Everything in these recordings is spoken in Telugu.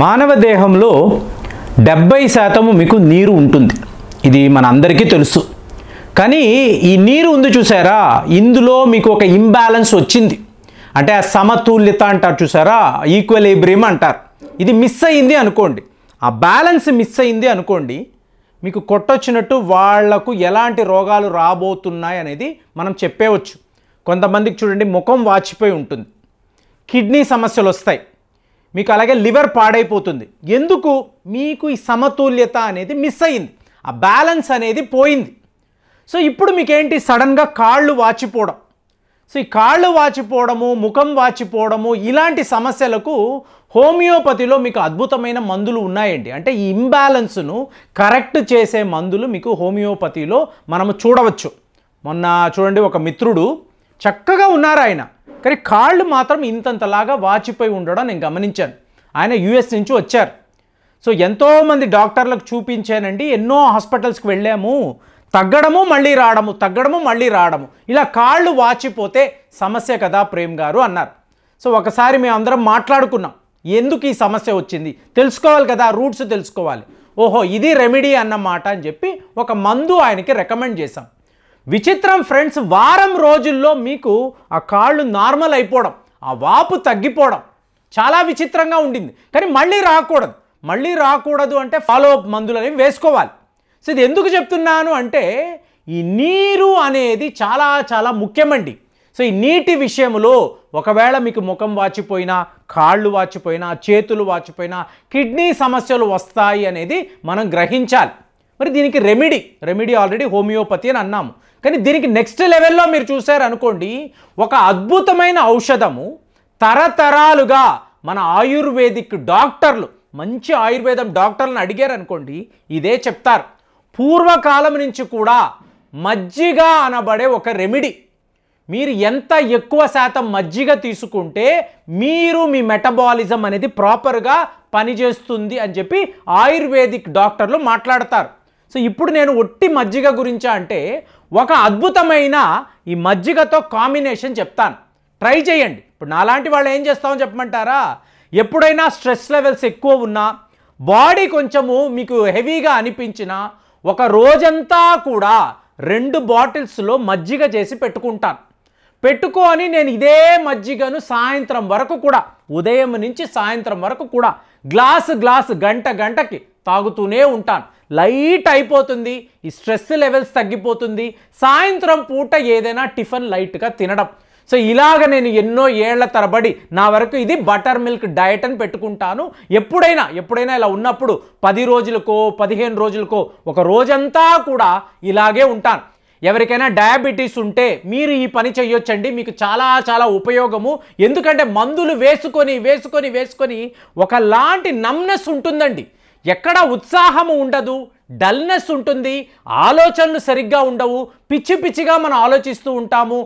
మానవ దేహంలో డెబ్బై శాతము మీకు నీరు ఉంటుంది ఇది మన అందరికీ తెలుసు కానీ ఈ నీరు ఉంది చూసారా ఇందులో మీకు ఒక ఇంబ్యాలెన్స్ వచ్చింది అంటే ఆ సమతుల్యత అంటారు చూసారా ఈక్వలేబ్రియం అంటారు ఇది మిస్ అయింది అనుకోండి ఆ బ్యాలెన్స్ మిస్ అయింది అనుకోండి మీకు కొట్టొచ్చినట్టు వాళ్లకు ఎలాంటి రోగాలు రాబోతున్నాయి అనేది మనం చెప్పేవచ్చు కొంతమందికి చూడండి ముఖం వాచిపోయి ఉంటుంది కిడ్నీ సమస్యలు వస్తాయి మీకు అలాగే లివర్ పాడైపోతుంది ఎందుకు మీకు ఈ సమతుల్యత అనేది మిస్ అయింది ఆ బ్యాలెన్స్ అనేది పోయింది సో ఇప్పుడు మీకేంటి సడన్గా కాళ్ళు వాచిపోవడం సో ఈ కాళ్ళు వాచిపోవడము ముఖం వాచిపోవడము ఇలాంటి సమస్యలకు హోమియోపతిలో మీకు అద్భుతమైన మందులు ఉన్నాయండి అంటే ఈ ఇంబ్యాలెన్స్ను కరెక్ట్ చేసే మందులు మీకు హోమియోపతిలో మనము చూడవచ్చు మొన్న చూడండి ఒక మిత్రుడు చక్కగా ఉన్నారు ఆయన కానీ కాళ్ళు మాత్రం ఇంతంతలాగా వాచిపోయి ఉండడం నేను గమనించాను ఆయన యుఎస్ నుంచి వచ్చారు సో ఎంతోమంది డాక్టర్లకు చూపించానండి ఎన్నో హాస్పిటల్స్కి వెళ్ళాము తగ్గడము మళ్ళీ రావడము తగ్గడము మళ్ళీ రావడము ఇలా కాళ్ళు వాచిపోతే సమస్య కదా ప్రేమ్ గారు అన్నారు సో ఒకసారి మేము అందరం మాట్లాడుకున్నాం ఎందుకు ఈ సమస్య వచ్చింది తెలుసుకోవాలి కదా రూట్స్ తెలుసుకోవాలి ఓహో ఇది రెమెడీ అన్నమాట అని చెప్పి ఒక మందు ఆయనకి రికమెండ్ చేశాం విచిత్రం ఫ్రెండ్స్ వారం రోజుల్లో మీకు ఆ కాళ్ళు నార్మల్ అయిపోవడం ఆ వాపు తగ్గిపోవడం చాలా విచిత్రంగా ఉండింది కానీ మళ్ళీ రాకూడదు మళ్ళీ రాకూడదు అంటే ఫాలో అప్ మందులు అనేవి వేసుకోవాలి సో ఇది ఎందుకు చెప్తున్నాను అంటే ఈ నీరు అనేది చాలా చాలా ముఖ్యమండి సో ఈ నీటి విషయంలో ఒకవేళ మీకు ముఖం వాచిపోయినా కాళ్ళు వాచిపోయినా చేతులు వాచిపోయినా కిడ్నీ సమస్యలు వస్తాయి అనేది మనం గ్రహించాలి మరి దీనికి రెమెడీ రెమెడీ ఆల్రెడీ హోమియోపతి అని అన్నాము కానీ దీనికి నెక్స్ట్ లెవెల్లో మీరు చూసారనుకోండి ఒక అద్భుతమైన ఔషధము తరతరాలుగా మన ఆయుర్వేదిక్ డాక్టర్లు మంచి ఆయుర్వేదం డాక్టర్లను అడిగారు అనుకోండి ఇదే చెప్తారు పూర్వకాలం నుంచి కూడా మజ్జిగ అనబడే ఒక రెమెడీ మీరు ఎంత ఎక్కువ శాతం మజ్జిగ తీసుకుంటే మీరు మీ మెటబాలిజం అనేది ప్రాపర్గా పనిచేస్తుంది అని చెప్పి ఆయుర్వేదిక్ డాక్టర్లు మాట్లాడతారు సో ఇప్పుడు నేను ఒట్టి మజ్జిగ గురించా అంటే ఒక అద్భుతమైన ఈ మజ్జిగతో కాంబినేషన్ చెప్తాను ట్రై చేయండి ఇప్పుడు నాలాంటి వాళ్ళు ఏం చేస్తామని చెప్పమంటారా ఎప్పుడైనా స్ట్రెస్ లెవెల్స్ ఎక్కువ ఉన్నా బాడీ కొంచెము మీకు హెవీగా అనిపించినా ఒక రోజంతా కూడా రెండు బాటిల్స్లో మజ్జిగ చేసి పెట్టుకుంటాను పెట్టుకొని నేను ఇదే మజ్జిగను సాయంత్రం వరకు కూడా ఉదయం నుంచి సాయంత్రం వరకు కూడా గ్లాసు గ్లాసు గంట గంటకి తాగుతూనే ఉంటాను లైట్ అయిపోతుంది ఈ స్ట్రెస్ లెవెల్స్ తగ్గిపోతుంది సాయంత్రం పూట ఏదైనా టిఫిన్ లైట్గా తినడం సో ఇలాగ నేను ఎన్నో ఏళ్ల తరబడి నా వరకు ఇది బటర్ మిల్క్ డయట్ అని పెట్టుకుంటాను ఎప్పుడైనా ఎప్పుడైనా ఇలా ఉన్నప్పుడు పది రోజులకో పదిహేను రోజులకో ఒక రోజంతా కూడా ఇలాగే ఉంటాను ఎవరికైనా డయాబెటీస్ ఉంటే మీరు ఈ పని చేయొచ్చండి మీకు చాలా చాలా ఉపయోగము ఎందుకంటే మందులు వేసుకొని వేసుకొని వేసుకొని ఒకలాంటి నమ్నెస్ ఉంటుందండి ఎక్కడ ఉత్సాహము ఉండదు డల్నెస్ ఉంటుంది ఆలోచనలు సరిగ్గా ఉండవు పిచ్చి పిచ్చిగా మనం ఆలోచిస్తూ ఉంటాము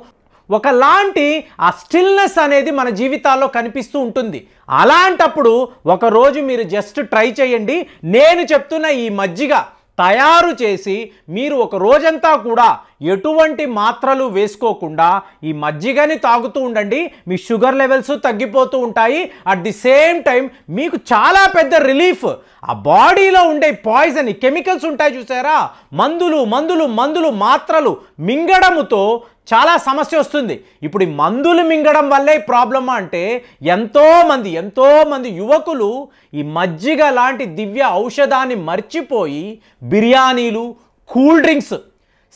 ఒకలాంటి ఆ స్టిల్నెస్ అనేది మన జీవితాల్లో కనిపిస్తూ ఉంటుంది అలాంటప్పుడు ఒకరోజు మీరు జస్ట్ ట్రై చేయండి నేను చెప్తున్న ఈ మజ్జిగ తయారు చేసి మీరు ఒక రోజంతా కూడా ఎటువంటి మాత్రలు వేసుకోకుండా ఈ మజ్జిగని తాగుతూ ఉండండి మీ షుగర్ లెవెల్స్ తగ్గిపోతూ ఉంటాయి అట్ ది సేమ్ టైం మీకు చాలా పెద్ద రిలీఫ్ ఆ బాడీలో ఉండే పాయిజన్ కెమికల్స్ ఉంటాయి చూసారా మందులు మందులు మందులు మాత్రలు మింగడముతో చాలా సమస్య వస్తుంది ఇప్పుడు ఈ మందులు మింగడం వల్లే ప్రాబ్లమా అంటే ఎంతోమంది ఎంతోమంది యువకులు ఈ మజ్జిగ లాంటి దివ్య ఔషధాన్ని మర్చిపోయి బిర్యానీలు కూల్ డ్రింక్స్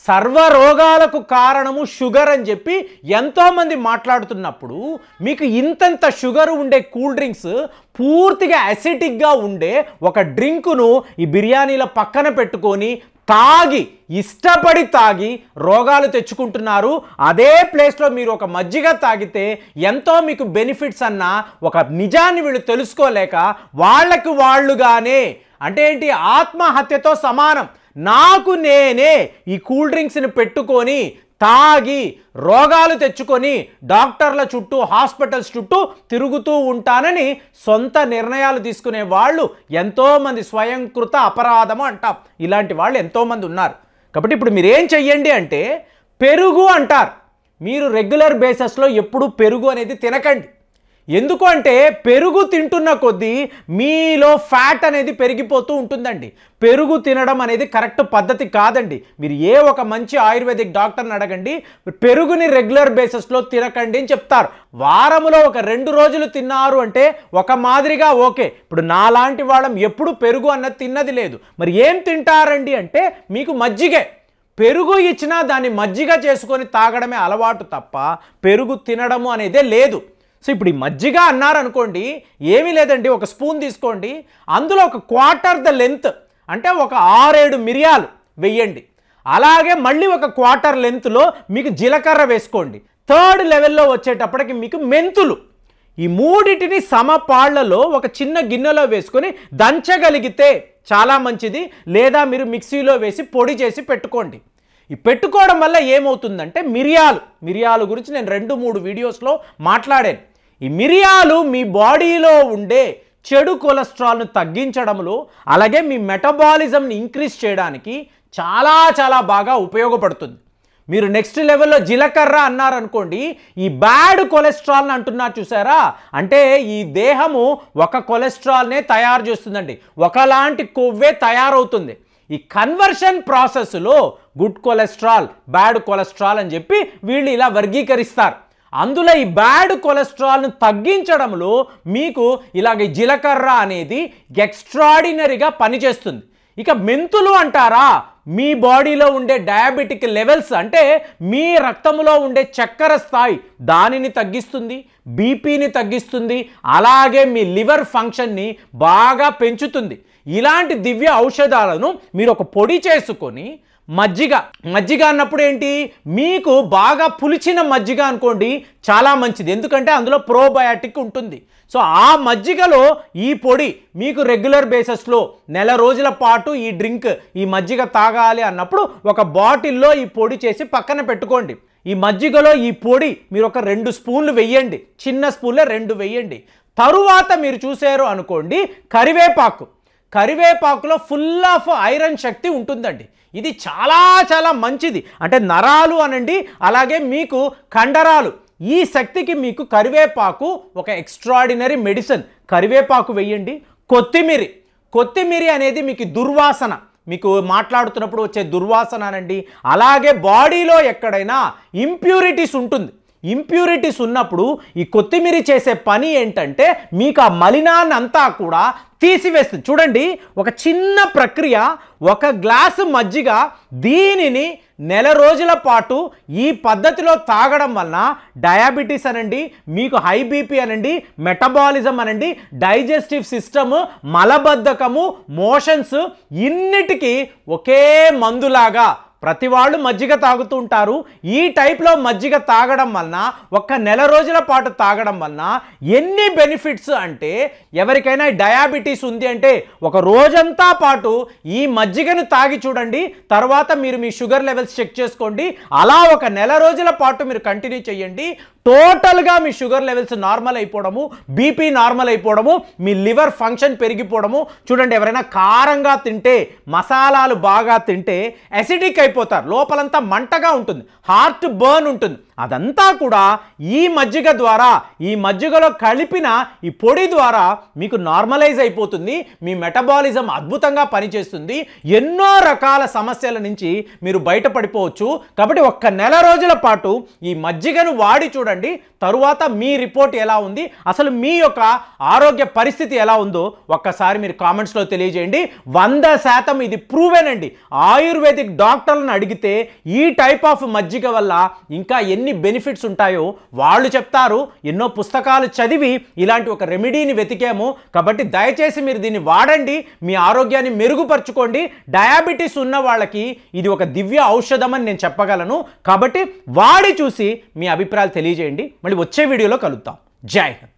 సర్వ రోగాలకు కారణము షుగర్ అని చెప్పి ఎంతోమంది మాట్లాడుతున్నప్పుడు మీకు ఇంతంత షుగర్ ఉండే కూల్ డ్రింక్స్ పూర్తిగా అసిటిక్గా ఉండే ఒక డ్రింకును ఈ బిర్యానీల పక్కన పెట్టుకొని తాగి ఇష్టపడి తాగి రోగాలు తెచ్చుకుంటున్నారు అదే ప్లేస్లో మీరు ఒక మజ్జిగ తాగితే ఎంతో మీకు బెనిఫిట్స్ అన్న ఒక నిజాన్ని వీళ్ళు తెలుసుకోలేక వాళ్ళకు వాళ్ళుగానే అంటే ఏంటి ఆత్మహత్యతో సమానం నాకు నేనే ఈ కూల్ డ్రింక్స్ని పెట్టుకొని తాగి రోగాలు తెచ్చుకొని డాక్టర్ల చుట్టూ హాస్పిటల్స్ చుట్టూ తిరుగుతూ ఉంటానని సొంత నిర్ణయాలు తీసుకునే వాళ్ళు ఎంతోమంది స్వయంకృత అపరాధము అంటాం ఇలాంటి వాళ్ళు ఎంతోమంది ఉన్నారు కాబట్టి ఇప్పుడు మీరేం చెయ్యండి అంటే పెరుగు అంటారు మీరు రెగ్యులర్ బేసిస్లో ఎప్పుడూ పెరుగు అనేది తినకండి ఎందుకు అంటే పెరుగు తింటున్న కొద్దీ మీలో ఫ్యాట్ అనేది పెరిగిపోతూ ఉంటుందండి పెరుగు తినడం అనేది కరెక్ట్ పద్ధతి కాదండి మీరు ఏ ఒక మంచి ఆయుర్వేదిక్ డాక్టర్ని అడగండి పెరుగుని రెగ్యులర్ బేసిస్లో తినకండి అని చెప్తారు వారములో ఒక రెండు రోజులు తిన్నారు అంటే ఒక మాదిరిగా ఓకే ఇప్పుడు నాలాంటి వాళ్ళం ఎప్పుడు పెరుగు అన్నది తిన్నది లేదు మరి ఏం తింటారండి అంటే మీకు మజ్జిగే పెరుగు ఇచ్చినా దాన్ని మజ్జిగ చేసుకొని తాగడమే అలవాటు తప్ప పెరుగు తినడము అనేదే లేదు సో ఇప్పుడు ఈ మజ్జిగ అన్నారనుకోండి ఏమీ లేదండి ఒక స్పూన్ తీసుకోండి అందులో ఒక క్వార్టర్ ద లెంత్ అంటే ఒక ఆరేడు మిరియాలు వెయ్యండి అలాగే మళ్ళీ ఒక క్వార్టర్ లెంత్లో మీకు జీలకర్ర వేసుకోండి థర్డ్ లెవెల్లో వచ్చేటప్పటికి మీకు మెంతులు ఈ మూడిటిని సమపాళ్లలో ఒక చిన్న గిన్నెలో వేసుకొని దంచగలిగితే చాలా మంచిది లేదా మీరు మిక్సీలో వేసి పొడి చేసి పెట్టుకోండి ఈ పెట్టుకోవడం వల్ల ఏమవుతుందంటే మిరియాలు మిరియాలు గురించి నేను రెండు మూడు వీడియోస్లో మాట్లాడాను ఈ మిరియాలు మీ బాడీలో ఉండే చెడు కొలెస్ట్రాల్ను తగ్గించడంలో అలాగే మీ మెటబాలిజంని ఇంక్రీజ్ చేయడానికి చాలా చాలా బాగా ఉపయోగపడుతుంది మీరు నెక్స్ట్ లెవెల్లో జీలకర్ర అన్నారనుకోండి ఈ బ్యాడ్ కొలెస్ట్రాల్ని అంటున్నారు చూసారా అంటే ఈ దేహము ఒక కొలెస్ట్రాల్నే తయారు చేస్తుందండి ఒకలాంటి కొవ్వే తయారవుతుంది ఈ కన్వర్షన్ ప్రాసెస్లో గుడ్ కొలెస్ట్రాల్ బ్యాడ్ కొలెస్ట్రాల్ అని చెప్పి వీళ్ళు ఇలా వర్గీకరిస్తారు అందులో ఈ బ్యాడ్ కొలెస్ట్రాల్ను తగ్గించడంలో మీకు ఇలాగ జీలకర్ర అనేది ఎక్స్ట్రాడినరీగా పనిచేస్తుంది ఇక మెంతులు అంటారా మీ బాడీలో ఉండే డయాబెటిక్ లెవెల్స్ అంటే మీ రక్తంలో ఉండే చక్కెర స్థాయి దానిని తగ్గిస్తుంది బీపీని తగ్గిస్తుంది అలాగే మీ లివర్ ఫంక్షన్ని బాగా పెంచుతుంది ఇలాంటి దివ్య ఔషధాలను మీరు ఒక పొడి చేసుకొని మజ్జిగ మజ్జిగ అన్నప్పుడు ఏంటి మీకు బాగా పులిచిన మజ్జిగ అనుకోండి చాలా మంచిది ఎందుకంటే అందులో ప్రోబయాటిక్ ఉంటుంది సో ఆ మజ్జిగలో ఈ పొడి మీకు రెగ్యులర్ బేసిస్లో నెల రోజుల పాటు ఈ డ్రింక్ ఈ మజ్జిగ తాగాలి అన్నప్పుడు ఒక బాటిల్లో ఈ పొడి చేసి పక్కన పెట్టుకోండి ఈ మజ్జిగలో ఈ పొడి మీరు ఒక రెండు స్పూన్లు వెయ్యండి చిన్న స్పూన్లో రెండు వెయ్యండి తరువాత మీరు చూసారు అనుకోండి కరివేపాకు కరివేపాకులో ఫుల్ ఆఫ్ ఐరన్ శక్తి ఉంటుందండి ఇది చాలా చాలా మంచిది అంటే నరాలు అనండి అలాగే మీకు కండరాలు ఈ శక్తికి మీకు కరివేపాకు ఒక ఎక్స్ట్రాడినరీ మెడిసిన్ కరివేపాకు వెయ్యండి కొత్తిమీరి కొత్తిమీరి అనేది మీకు దుర్వాసన మీకు మాట్లాడుతున్నప్పుడు వచ్చే దుర్వాసన అనండి అలాగే బాడీలో ఎక్కడైనా ఇంప్యూరిటీస్ ఉంటుంది ఇంప్యూరిటీస్ ఉన్నప్పుడు ఈ కొత్తిమీర చేసే పని ఏంటంటే మీకు ఆ మలినాన్ని అంతా కూడా తీసివేస్తుంది చూడండి ఒక చిన్న ప్రక్రియ ఒక గ్లాసు మజ్జిగ దీనిని నెల రోజుల పాటు ఈ పద్ధతిలో తాగడం వలన డయాబెటీస్ అనండి మీకు హై బీపీ అనండి మెటబాలిజం అనండి డైజెస్టివ్ సిస్టమ్ మలబద్ధకము మోషన్స్ ఇన్నిటికీ ఒకే మందులాగా ప్రతి వాళ్ళు మజ్జిగ తాగుతూ ఉంటారు ఈ టైప్లో మజ్జిగ తాగడం వలన ఒక్క నెల రోజుల పాటు తాగడం వలన ఎన్ని బెనిఫిట్స్ అంటే ఎవరికైనా డయాబెటీస్ ఉంది అంటే ఒక రోజంతా పాటు ఈ మజ్జిగను తాగి చూడండి తర్వాత మీరు మీ షుగర్ లెవెల్స్ చెక్ చేసుకోండి అలా ఒక నెల రోజుల పాటు మీరు కంటిన్యూ చేయండి టోటల్గా మీ షుగర్ లెవెల్స్ నార్మల్ అయిపోవడము బీపీ నార్మల్ అయిపోవడము మీ లివర్ ఫంక్షన్ పెరిగిపోవడము చూడండి ఎవరైనా కారంగా తింటే మసాలాలు బాగా తింటే అసిడిక్ అయిపోతారు లోపలంతా మంటగా ఉంటుంది హార్ట్ బర్న్ ఉంటుంది అదంతా కూడా ఈ మజ్జిగ ద్వారా ఈ మజ్జిగలో కలిపిన ఈ పొడి ద్వారా మీకు నార్మలైజ్ అయిపోతుంది మీ మెటబాలిజం అద్భుతంగా పనిచేస్తుంది ఎన్నో రకాల సమస్యల నుంచి మీరు బయటపడిపోవచ్చు కాబట్టి ఒక్క నెల రోజుల పాటు ఈ మజ్జిగను వాడి చూడండి తరువాత మీ రిపోర్ట్ ఎలా ఉంది అసలు మీ యొక్క ఆరోగ్య పరిస్థితి ఎలా ఉందో ఒక్కసారి మీరు కామెంట్స్లో తెలియజేయండి వంద శాతం ఇది ప్రూవేనండి ఆయుర్వేదిక్ డాక్టర్లను అడిగితే ఈ టైప్ ఆఫ్ మజ్జిగ వల్ల ఇంకా ఎన్ని ఎన్ని బెనిఫిట్స్ ఉంటాయో వాళ్ళు చెప్తారు ఎన్నో పుస్తకాలు చదివి ఇలాంటి ఒక రెమెడీని వెతికాము కాబట్టి దయచేసి మీరు దీన్ని వాడండి మీ ఆరోగ్యాన్ని మెరుగుపరచుకోండి డయాబెటీస్ ఉన్న వాళ్ళకి ఇది ఒక దివ్య ఔషధమని నేను చెప్పగలను కాబట్టి వాడి చూసి మీ అభిప్రాయాలు తెలియజేయండి మళ్ళీ వచ్చే వీడియోలో కలుద్దాం జై హింద్